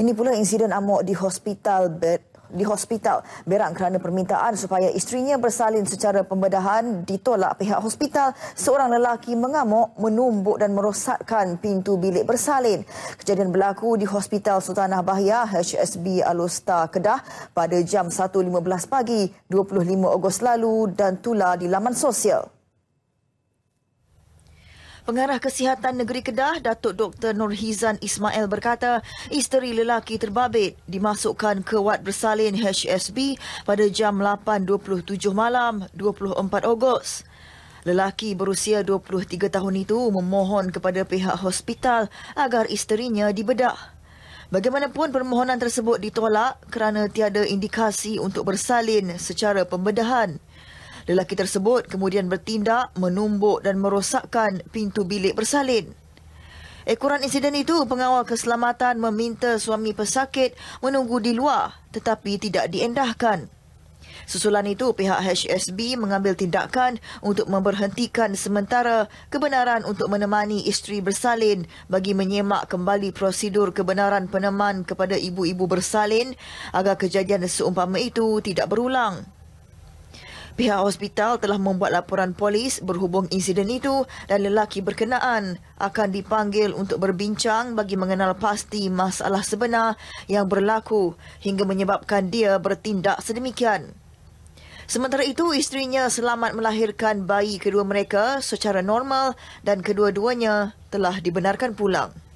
Ini pula insiden amok di hospital bed di hospital berang kerana permintaan supaya isterinya bersalin secara pembedahan ditolak pihak hospital seorang lelaki mengamuk menumbuk dan merosakkan pintu bilik bersalin kejadian berlaku di hospital Sultanah Bahiyah HSB Alusta Kedah pada jam 1.15 pagi 25 Ogos lalu dan tular di laman sosial Pengarah Kesihatan Negeri Kedah, Datuk Dr. Nurhizan Ismail berkata, isteri lelaki terbabit dimasukkan ke wad bersalin HSB pada jam 8.27 malam 24 Ogos. Lelaki berusia 23 tahun itu memohon kepada pihak hospital agar isterinya dibedah. Bagaimanapun permohonan tersebut ditolak kerana tiada indikasi untuk bersalin secara pembedahan. Lelaki tersebut kemudian bertindak menumbuk dan merosakkan pintu bilik bersalin. Ekoran insiden itu, pengawal keselamatan meminta suami pesakit menunggu di luar tetapi tidak diendahkan. Susulan itu, pihak HSB mengambil tindakan untuk memberhentikan sementara kebenaran untuk menemani isteri bersalin bagi menyemak kembali prosedur kebenaran peneman kepada ibu-ibu bersalin agar kejadian seumpama itu tidak berulang. Pihak hospital telah membuat laporan polis berhubung insiden itu dan lelaki berkenaan akan dipanggil untuk berbincang bagi mengenal pasti masalah sebenar yang berlaku hingga menyebabkan dia bertindak sedemikian. Sementara itu, isterinya selamat melahirkan bayi kedua mereka secara normal dan kedua-duanya telah dibenarkan pulang.